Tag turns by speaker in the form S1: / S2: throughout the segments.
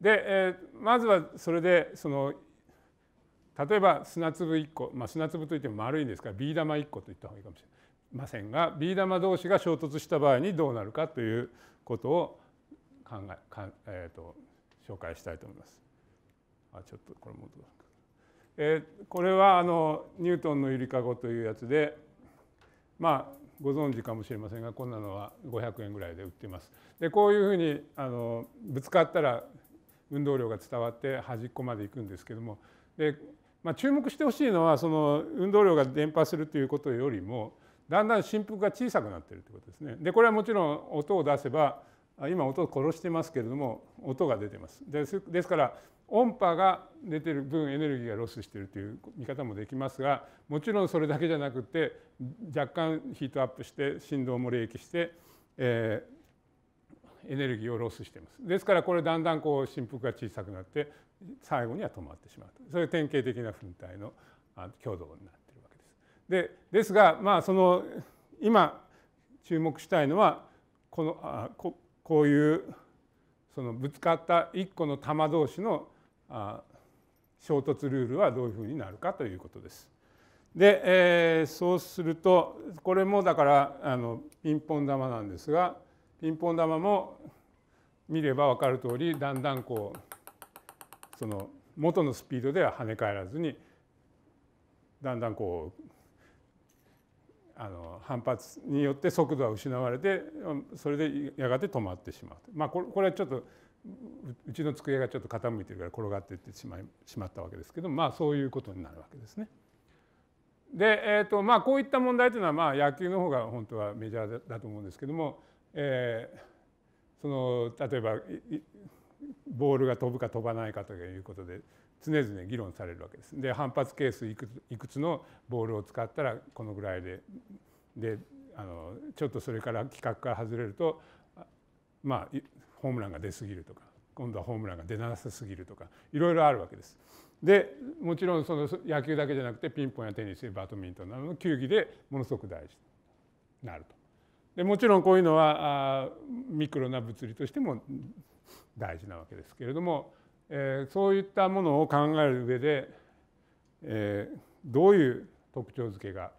S1: で、えー、まずはそれでその例えば砂粒1個、まあ、砂粒といっても丸いんですからビー玉1個と言った方がいいかもしれませんがビー玉同士が衝突した場合にどうなるかということを考えか、えーと、紹介したいと思います。あちょっとこれもえー、これはあのニュートンのゆりかごというやつでまあご存知かもしれませんがこんなのは500円ぐらいで売ってます。でこういうふうにあのぶつかったら運動量が伝わって端っこまで行くんですけどもで、まあ、注目してほしいのはその運動量が伝播するということよりもだんだん振幅が小さくなっているということですね。でこれはもちろん音を出せば今音を殺してますけれども音が出てます。ですですから音波が出てる分エネルギーがロスしているという見方もできますがもちろんそれだけじゃなくて若干ヒートアップして振動も冷気して、えー、エネルギーをロスしています。ですからこれだんだんこう振幅が小さくなって最後には止まってしまうと。それ典型的な噴体の強度になっているわけです。でですがまあその今注目したいのはこのあここういうそのぶつかった1個の玉同士のあ衝突ルールはどういうふうになるかということです。で、えー、そうするとこれもだからあのピンポン玉なんですが。ピンポン玉も見れば分かる通りだんだんこうその元のスピードでは跳ね返らずにだんだんこうあの反発によって速度は失われてそれでやがて止まってしまうまあこれこれはちょっとうちの机がちょっと傾いてるから転がっていってしまいしまったわけですけどまあそういうことになるわけですね。で、えーとまあ、こういった問題というのはまあ野球の方が本当はメジャーだと思うんですけどもえー、その例えばボールが飛ぶか飛ばないかということで常々議論されるわけです。で反発係数いくいくつのボールを使ったらこのぐらいでであのちょっとそれから規格から外れるとまあホームランが出過ぎるとか今度はホームランが出なさすぎるとかいろいろあるわけです。でもちろんその野球だけじゃなくてピンポンやテニスやバドミントンなどの球技でものすごく大事になると。でもちろんこういうのはミクロな物理としても大事なわけですけれども、えー、そういったものを考える上で、えー、どういう特徴付けが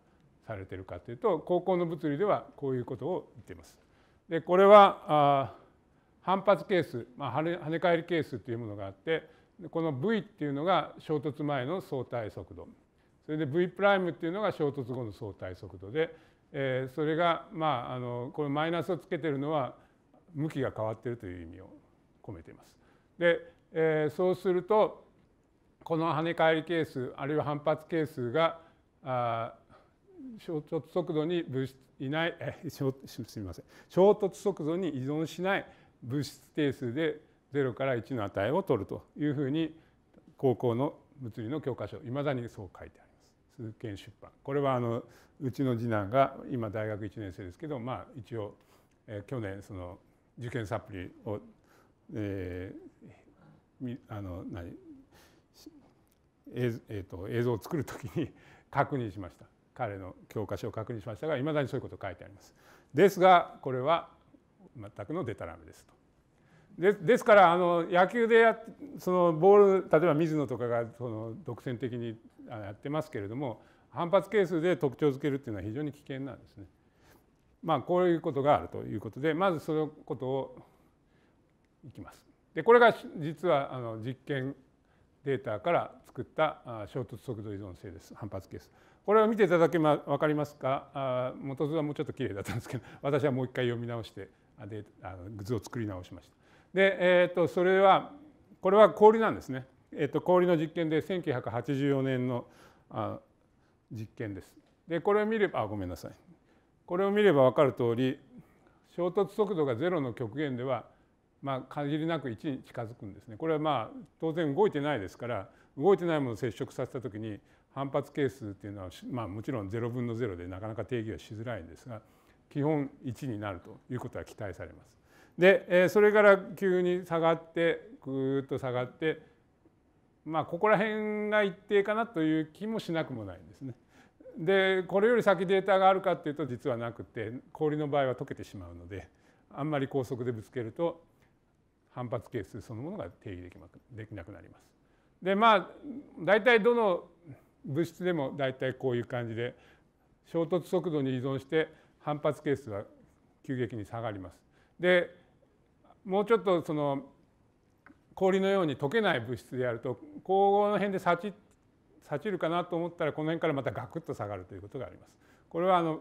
S1: されてるかというと高校の物理ではこういうことを言っています。でこれは反発係数、まあ、跳ね返り係数というものがあってこの v っていうのが衝突前の相対速度それで v' っていうのが衝突後の相対速度でえー、それがまああのこのマイナスをつけてるのは向きが変わっているという意味を込めています。で、えー、そうするとこの跳ね返り係数あるいは反発係数があ衝突速度に物質いないえすみません衝突速度に依存しない物質定数で0から1の値を取るというふうに高校の物理の教科書いまだにそう書いてある。数件出版これはあのうちの次男が今大学1年生ですけど、まあ、一応、えー、去年その受験サプリを、えー、あの何ええーと、映像を作る時に 確認しました彼の教科書を確認しましたがいまだにそういうこと書いてあります。ですがこれは全くのデタラメですと。でですからあの野球でやそのボール例えば水野とかがその独占的にやってますけれども反発係数で特徴づけるっていうのは非常に危険なんですね。まあこういうことがあるということでまずそのことをいきます。でこれが実はあの実験データから作った衝突速度依存性です反発係数。これを見ていただけば分かりますかあ元図はもうちょっときれいだったんですけど私はもう一回読み直してデータあの図を作り直しました。で、えー、とそれはこれは氷なんですね、えー、と氷の実験で1984年のあ実験です。でこれを見ればあごめんなさいこれを見れば分かる通り衝突速度がゼロの極限ではまあ限りなく1に近づくんですね。これはまあ当然動いてないですから動いてないものを接触させた時に反発係数っていうのはまあもちろん0分の0でなかなか定義はしづらいんですが基本1になるということは期待されます。でそれから急に下がってぐっと下がってまあここら辺が一定かなという気もしなくもないんですね。でこれより先データがあるかっていうと実はなくて氷の場合は溶けてしまうのであんまり高速でぶつけると反発係数そのものが定義できできなくなります。でまあ大体どの物質でも大体こういう感じで衝突速度に依存して反発係数は急激に下がります。でもうちょっとその氷のように溶けない物質であるとこの辺でさちさちるかなと思ったらこの辺からまたガクッと下がるということがあります。これはあの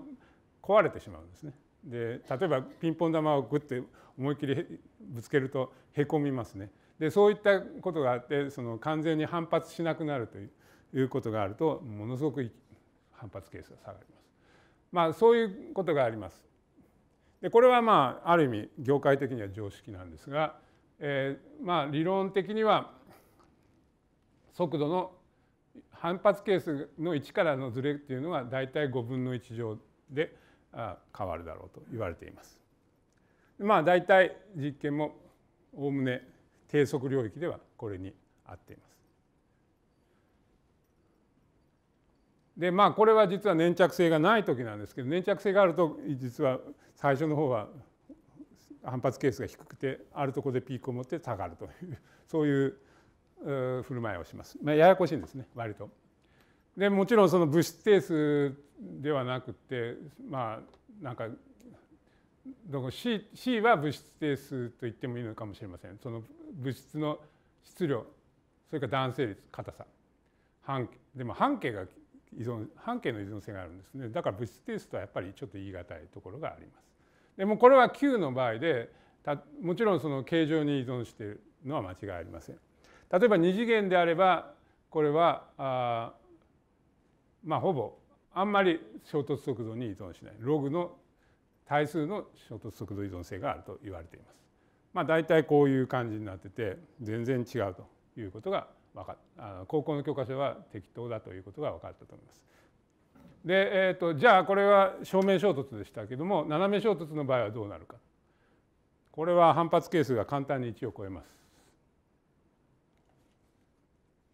S1: 壊れてしまうんですね。で例えばピンポン玉をグッて思いっきりぶつけるとへこみますね。でそういったことがあってその完全に反発しなくなるということがあるとものすごく反発係数が下がります。まあそういうことがあります。でこれはまあある意味業界的には常識なんですが、えー、まあ理論的には速度の反発係数の1からのずれっていうのは、大体5分の1乗で変わるだろうと言われています。まあ大体実験もおおむね低速領域ではこれに合っています。でまあこれは実は粘着性がない時なんですけど粘着性があると実は最初の方は反発係数が低くてあるとこでピークを持って下がるというそういう振る舞いをします。まあ、ややこしいんですね割と。でもちろんその物質定数ではなくてまあなんか C, C は物質定数と言ってもいいのかもしれませんその物質の質量それから弾性率硬さ半径でも半径が依存半径の依存性があるんですねだから物質定数とはやっぱりちょっと言い難いところがあります。でもこれは Q の場合でもちろんその形状に依存しているのは間違いありません。例えば2次元であればこれはあまあほぼあんまり衝突速度に依存しないログの対数の衝突速度依存性があると言われています。まあ、大体こういう感じになってて全然違うということが分かあの高校の教科書は適当だということが分かったと思います。で、えーと、じゃあこれは正面衝突でしたけども斜め衝突の場合はどうなるかこれは反発係数が簡単に1を超えます。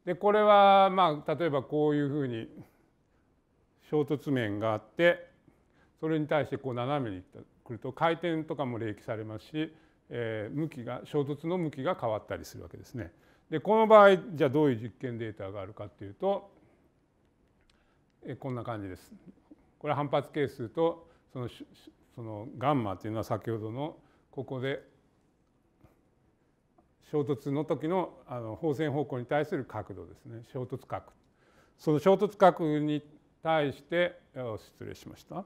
S1: でこれはまあ例えばこういうふうに衝突面があってそれに対してこう斜めにくると回転とかも冷気されますし、えー、向きが衝突の向きが変わったりするわけですね。でこの場合じゃあどういう実験データがあるかっていうとこんな感じです。これ反発係数とそのそのガンマっていうのは先ほどのここで衝突の時のあの放線方向に対する角度ですね衝突角その衝突角に対して失礼しました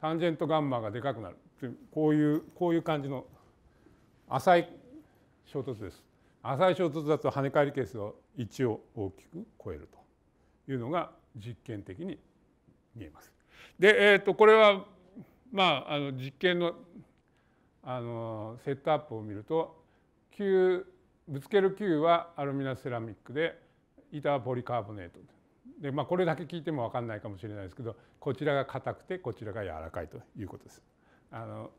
S1: タンジェントガンマがでかくなるこういうこういう感じの浅い衝突です。浅い衝突だと跳ね返り係数を1を大きく超えるというのが実験的に見えます。で、えー、とこれは、まあ、あの実験のあのセットアップを見ると球ぶつける球はアルミナセラミックで板はポリカーボネートで、まあ、これだけ聞いても分かんないかもしれないですけどこちらが硬くてこちらが柔らかいということです。あの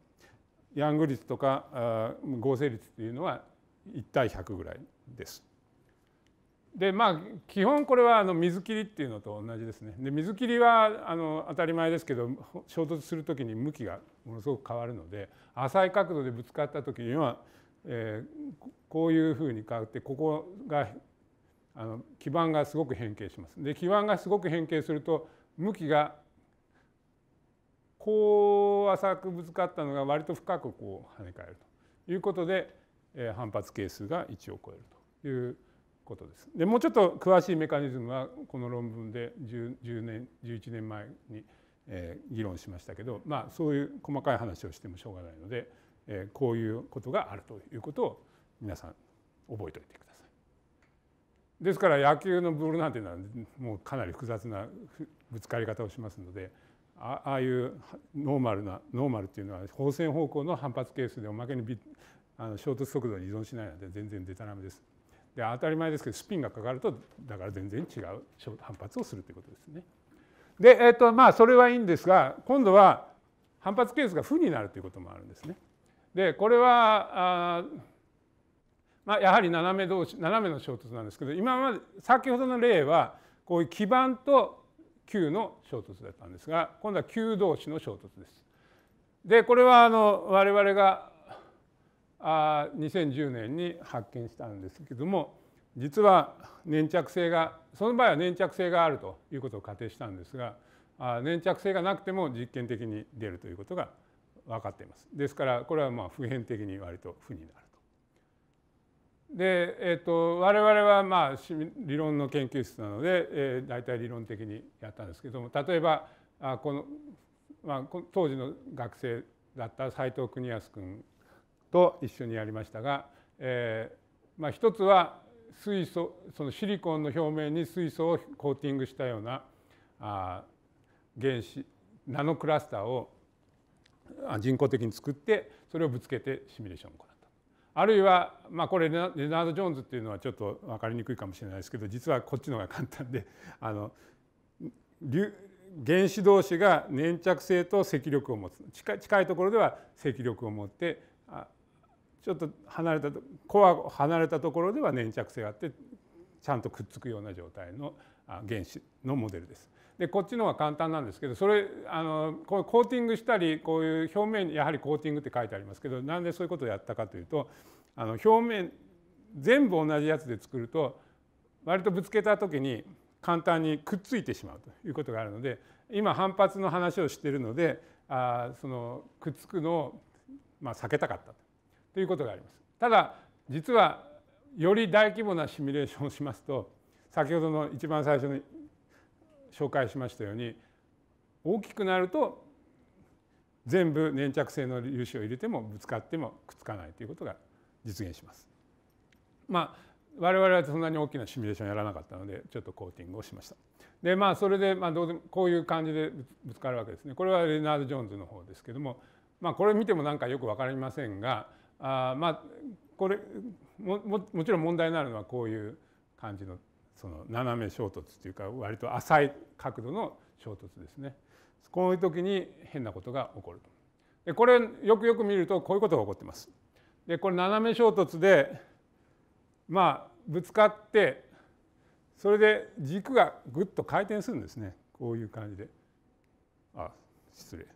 S1: ヤング率とかあ合成率っていうのは1対100ぐらいです。でまあ基本これはあの水切りっていうのと同じですね。で水切りはあの当たり前ですけど衝突する時に向きがものすごく変わるので浅い角度でぶつかった時には、えこういうふうに変わってここがあの基盤がすごく変形します。で基盤がすごく変形すると向きがこう浅くぶつかったのが割と深くこう跳ね返るということで。反発係数が1を超えるということです。でもうちょっと詳しいメカニズムはこの論文で 10, 10年11年前に議論しましたけど、まあ、そういう細かい話をしてもしょうがないのでこういうことがあるということを皆さん覚えておいてください。ですから野球のボールなんていうのはもうかなり複雑なぶつかり方をしますのでああいうノーマルなノーマルっていうのは放線方向の反発係数でおまけにあの衝突速度に依存しないので全然でたらめです。で当たり前ですけどスピンがかかるとだから全然違う反発をするということですね。で、えっとまあ、それはいいんですが今度は反発係数が負になるということもあるんですね。でこれはあ、まあ、やはり斜め同士斜めの衝突なんですけど今まで先ほどの例はこういう基盤と球の衝突だったんですが今度は球同士の衝突です。でこれはあの我々があ2010年に発見したんですけども実は粘着性がその場合は粘着性があるということを仮定したんですが粘着性がなくても実験的に出るということが分かっています。ですからこれはまあ普遍的に割と負になると。で、えー、と我々はまあ理論の研究室なので、えー、大体理論的にやったんですけども例えばあこの、まあ、当時の学生だった斎藤邦康君と一緒にやりましたが、えーまあ、一つは水素そのシリコンの表面に水素をコーティングしたようなあ原子ナノクラスターを人工的に作ってそれをぶつけてシミュレーションを行ったあるいは、まあ、これレナード・ジョーンズっていうのはちょっと分かりにくいかもしれないですけど実はこっちの方が簡単であの原子同士が粘着性と積力を持つ近いところでは積力を持ってちょっと離れたコア離れたところでは粘着性があってちゃんとくっつくような状態の原子のモデルです。でこっちの方が簡単なんですけどそれあのこうコーティングしたりこういう表面にやはりコーティングって書いてありますけどなんでそういうことをやったかというとあの表面全部同じやつで作ると割とぶつけた時に簡単にくっついてしまうということがあるので今反発の話をしているのであそのくっつくのをまあ避けたかったということがあります。ただ実はより大規模なシミュレーションをしますと先ほどの一番最初に紹介しましたように大きくなると全部粘着性の粒子を入れてもぶつかってもくっつかないということが実現します。まあ我々はそんなに大きなシミュレーションやらなかったのでちょっとコーティングをしました。でまあそれでまあどうでもこういう感じでぶつかるわけですね。これはレナード・ジョーンズの方ですけどもまあこれ見てもなんかよく分かりませんがあまあこれもももちろん問題になるのはこういう感じのその斜め衝突というか割と浅い角度の衝突ですね。こういう時に変なことが起こると。でこれよくよく見るとこういうことが起こってます。でこれ斜め衝突でまあぶつかってそれで軸がぐっと回転するんですねこういう感じであ失礼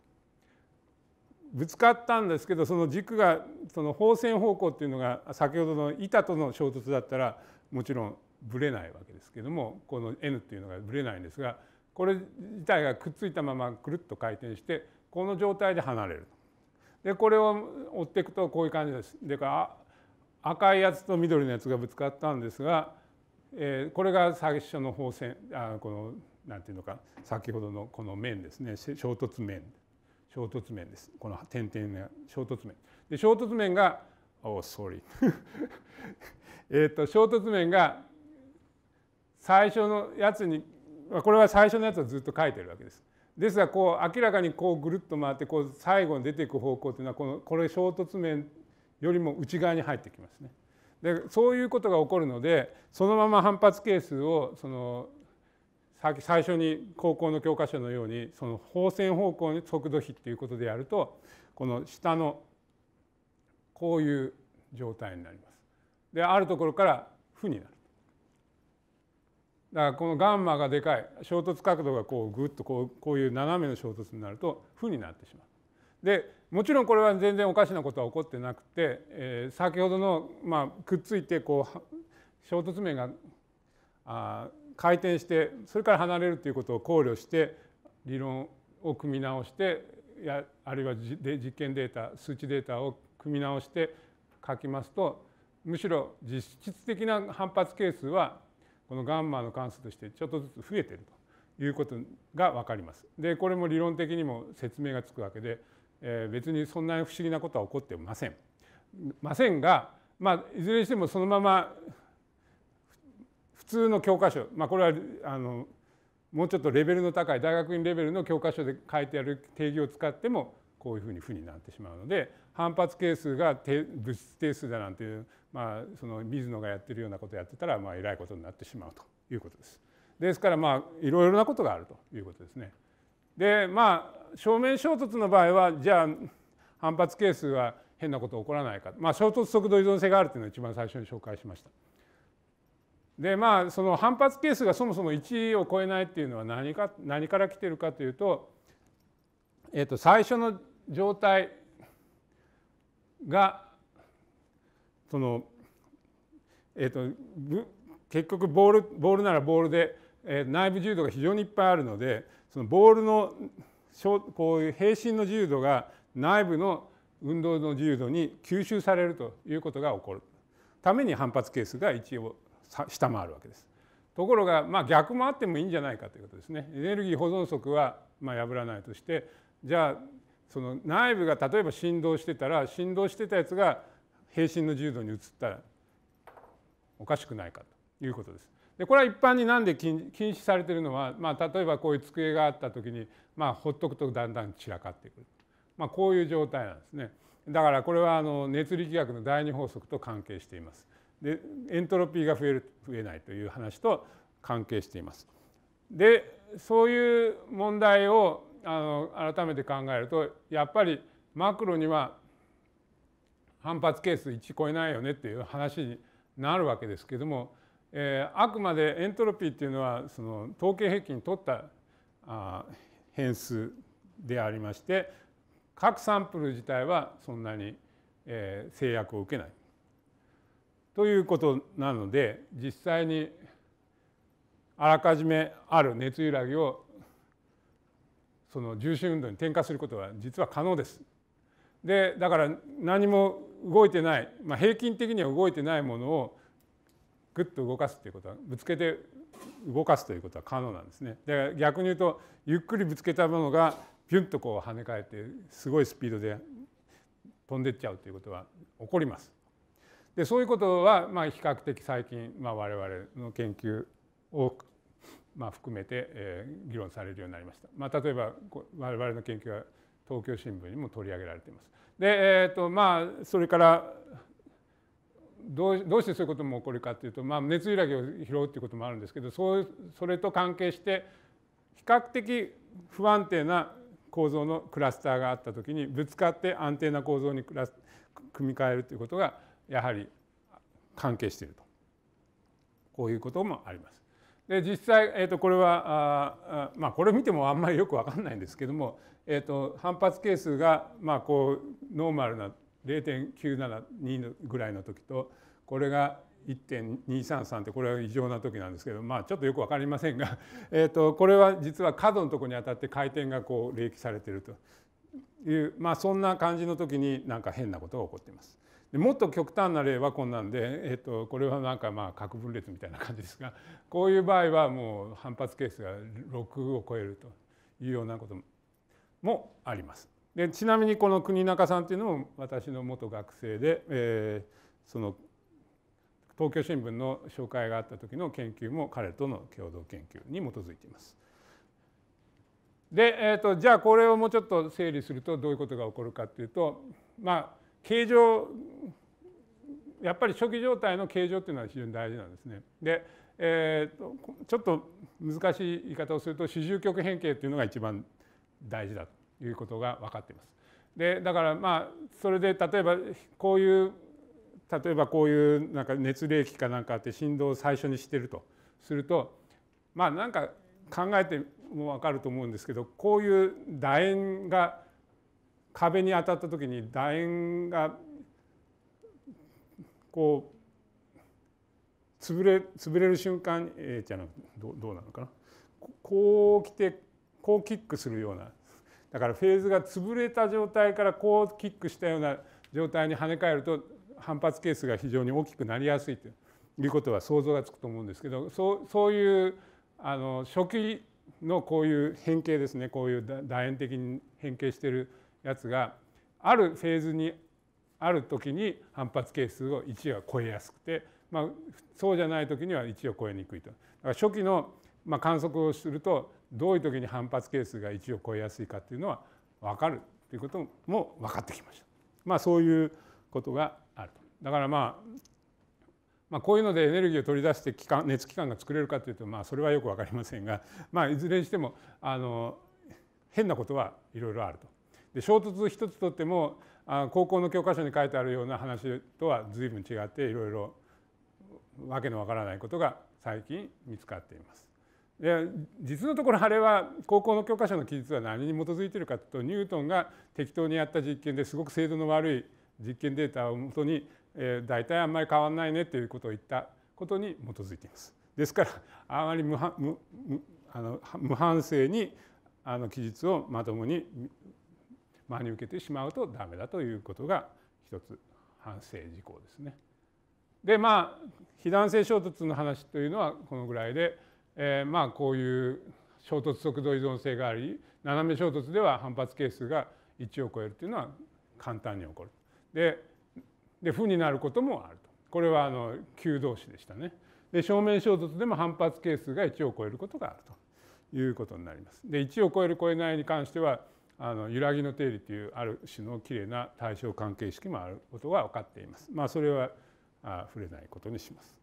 S1: ぶつかったんですけどその軸がその放線方向っていうのが先ほどの板との衝突だったらもちろんぶれないわけですけどもこの N っていうのがぶれないんですがこれ自体がくっついたままくるっと回転してこの状態で離れる。でこれを追っていくとこういう感じです。でか赤いやつと緑のやつがぶつかったんですが、えー、これが最初の放線あこのなんていうのか先ほどのこの面ですね衝突面。衝突面ですこの点々が衝突面で衝突面が Oh, sorry えっと衝突面が最初のやつにこれは最初のやつはずっと書いてるわけです。ですがこう明らかにこうぐるっと回ってこう最後に出ていく方向というのはこのこれ衝突面よりも内側に入ってきますね。でそういうことが起こるのでそのまま反発係数をそのさっき最初に高校の教科書のようにその放線方向に速度比っていうことでやるとこの下のこういう状態になります。であるところから負になる。だからこのガンマがでかい衝突角度がこうグッとこうこういう斜めの衝突になると負になってしまう。でもちろんこれは全然おかしなことは起こってなくて、えー、先ほどの、まあ、くっついてこう衝突面があ回転してそれから離れるということを考慮して理論を組み直してやあるいは実験データ数値データを組み直して書きますとむしろ実質的な反発係数はこのガンマの関数としてちょっとずつ増えてるということが分かります。でこれも理論的にも説明がつくわけで、えー、別にそんなに不思議なことは起こってません。ませんが、まあ、いずれにしてもそのまま通の教科書、まあ、これはあのもうちょっとレベルの高い大学院レベルの教科書で書いてある定義を使ってもこういうふうに負になってしまうので反発係数が物質定数だなんていう、まあ、その水野がやってるようなことやってたらまあえらいことになってしまうということです。ですからまあいろいろなことがあるということですね。でまあ正面衝突の場合はじゃあ反発係数は変なこと起こらないか、まあ、衝突速度依存性があるというのを一番最初に紹介しました。でまあその反発係数がそもそも1を超えないっていうのは何か何から来てるかというと,、えー、と最初の状態がその、えーと、結局ボールボールならボールで、えー、内部重度が非常にいっぱいあるのでそのボールのこういう平身の自由度が内部の運動の自由度に吸収されるということが起こるために反発係数が1を下回るわけです。ところがまあ逆もあってもいいんじゃないかということですね。エネルギー保存則はま破らないとしてじゃあその内部が例えば振動してたら振動してたやつが平身の重度に移ったらおかしくないかということです。でこれは一般になんで禁止されてるのは、まあ、例えばこういう机があった時に、まあ、ほっとくとだんだん散らかってくる、まあ、こういう状態なんですね。だからこれはあの熱力学の第二法則と関係しています。でエントロピーが増える増えないという話と関係しています。でそういう問題をあの改めて考えるとやっぱりマクロには反発係数1超えないよねっていう話になるわけですけども、えー、あくまでエントロピーっていうのはその統計平均取ったあ変数でありまして各サンプル自体はそんなに制約を受けない。ということなので実際にあらかじめある熱揺らぎをその重心運動に転化することは実は可能です。でだから何も動いてない、まあ、平均的には動いてないものをグッと動かすということはぶつけて動かすということは可能なんですね。で逆に言うとゆっくりぶつけたものがピュンとこう跳ね返ってすごいスピードで飛んでっちゃうということは起こります。でそういうことはまあ比較的最近まあ我々の研究をまあ含めてえ議論されるようになりました。まあ、例えば我々の研究は東京新聞にも取り上げられています。でえー、とまあそれからどうどうしてそういうことも起こるかというと、まあ、熱揺らぎを拾うということもあるんですけどそうそれと関係して比較的不安定な構造のクラスターがあった時にぶつかって安定な構造に組み替えるということがやはり関係しているとこういうこともあります。で実際、えー、とこれはあまあ、これ見てもあんまりよく分かんないんですけども、えー、と反発係数が、まあ、こうノーマルな0.972ぐらいの時とこれが1.233ってこれは異常な時なんですけど、まあ、ちょっとよく分かりませんが、えとこれは実は角のとこに当たって回転がこう冷気されてるという、まあ、そんな感じの時になんか変なことが起こっています。でもっと極端な例はこんなんで、えー、とこれはなんかまあ核分裂みたいな感じですがこういう場合はもう反発係数が6を超えるというようなこともあります。でちなみにこの国中さんというのも私の元学生で、えー、その東京新聞の紹介があった時の研究も彼との共同研究に基づいています。で、えーと、じゃあこれをもうちょっと整理するとどういうことが起こるかっていうとまあ形状やっぱり初期状態の形状っていうのは非常に大事なんですね。で、えーと、ちょっと難しい言い方をすると四従極変形っていうのが一番大事だということが分かっています。でだからまあそれで例えばこういう例えばこういうなんか熱冷気かなんかあって振動を最初にしてるとするとまあなんか考えても分かると思うんですけどこういう楕円が壁に当たった時に楕円がこう潰れ潰れる瞬間、えじゃなくてどどうなのかなこう来てこうキックするようなだからフェーズが潰れた状態からこうキックしたような状態に跳ね返ると反発ケースが非常に大きくなりやすいということは想像がつくと思うんですけどそうそういうあの初期のこういう変形ですねこういう楕円的に変形してるやつがあるフェーズにある時に反発係数を1は超えやすくて、まあ、そうじゃない時には1を超えにくいと。だから初期のま観測をするとどういう時に反発係数が1を超えやすいかっていうのは分かるということも分かってきました。まあ、そういうことがだからまあまあ、こういうのでエネルギーを取り出して気管熱機関が作れるかというと、まあ、それはよく分かりませんが、まあ、いずれにしてもあの変なことはいろいろあると。で衝突一つとってもあ高校の教科書に書いてあるような話とは随分違っていろいろわけのわからないことが最近見つかっています。で実のところあれは高校の教科書の記述は何に基づいているかというとニュートンが適当にやった実験ですごく精度の悪い実験データをもとにえー、大体あんまり変わらないねということを言ったことに基づいています。ですからあまり無無あの無反省にあの記述をまともに真に受けてしまうと駄目だということが一つ反省事項ですね。でまあ非弾性衝突の話というのはこのぐらいで、えー、まあこういう衝突速度依存性があり斜め衝突では反発係数が1を超えるというのは簡単に起こる。でで負になることもあるとこれはあの旧動詞でしたね。で正面衝突でも反発係数が1を超えることがあるということになります。で1を超える超えないに関してはあの揺らぎの定理というある種のきれいな対象関係式もあることが分かっています。まあ、それはあ触れないことにします。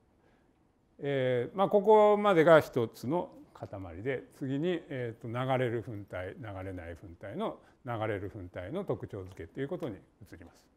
S1: えーまあ、ここまでが一つの塊で次に、えー、と流れる粉体流れない粉体の流れる粉体の特徴付けということに移ります。